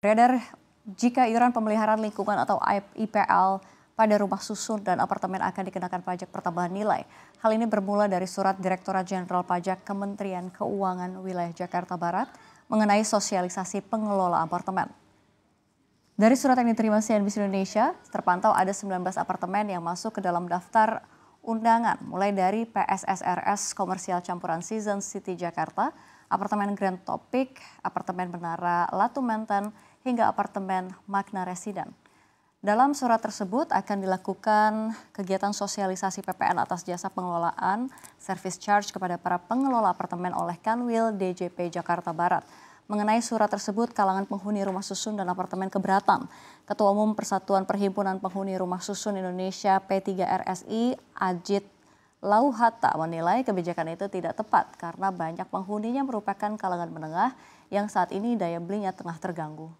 Beredar jika iuran pemeliharaan lingkungan atau IPL pada rumah susun dan apartemen akan dikenakan pajak pertambahan nilai. Hal ini bermula dari surat Direktorat Jenderal Pajak Kementerian Keuangan Wilayah Jakarta Barat mengenai sosialisasi pengelola apartemen. Dari surat yang diterima CNBC Indonesia, terpantau ada 19 apartemen yang masuk ke dalam daftar undangan mulai dari PSSRS Komersial Campuran Season City Jakarta, Apartemen Grand Topik, Apartemen Menara Latu Menten hingga Apartemen Magna Residen. Dalam surat tersebut akan dilakukan kegiatan sosialisasi PPN atas jasa pengelolaan service charge kepada para pengelola apartemen oleh Kanwil DJP Jakarta Barat. Mengenai surat tersebut, kalangan penghuni rumah susun dan apartemen keberatan. Ketua Umum Persatuan Perhimpunan Penghuni Rumah Susun Indonesia P3RSI, Ajit Lauhata menilai kebijakan itu tidak tepat karena banyak penghuninya merupakan kalangan menengah yang saat ini daya belinya tengah terganggu.